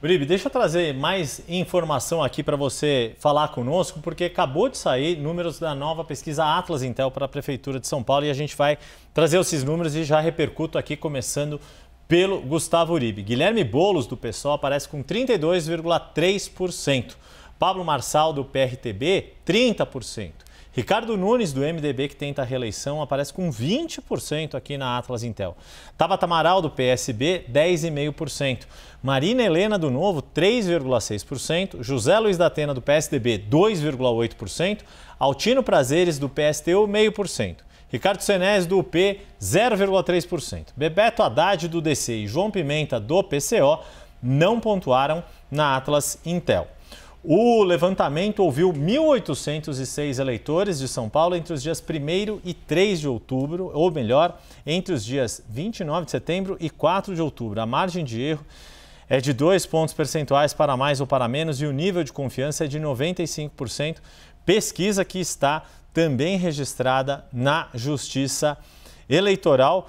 Uribe, deixa eu trazer mais informação aqui para você falar conosco, porque acabou de sair números da nova pesquisa Atlas Intel para a Prefeitura de São Paulo e a gente vai trazer esses números e já repercuto aqui, começando pelo Gustavo Uribe. Guilherme Bolos do PSOL, aparece com 32,3%. Pablo Marçal, do PRTB, 30%. Ricardo Nunes, do MDB, que tenta a reeleição, aparece com 20% aqui na Atlas Intel. Tabata Amaral, do PSB, 10,5%. Marina Helena, do Novo, 3,6%. José Luiz da Atena, do PSDB, 2,8%. Altino Prazeres, do PSTU, 0,5%. Ricardo Senés, do UP, 0,3%. Bebeto Haddad, do DC e João Pimenta, do PCO, não pontuaram na Atlas Intel. O levantamento ouviu 1.806 eleitores de São Paulo entre os dias 1 e 3 de outubro, ou melhor, entre os dias 29 de setembro e 4 de outubro. A margem de erro é de 2 pontos percentuais para mais ou para menos e o nível de confiança é de 95%. Pesquisa que está também registrada na Justiça Eleitoral.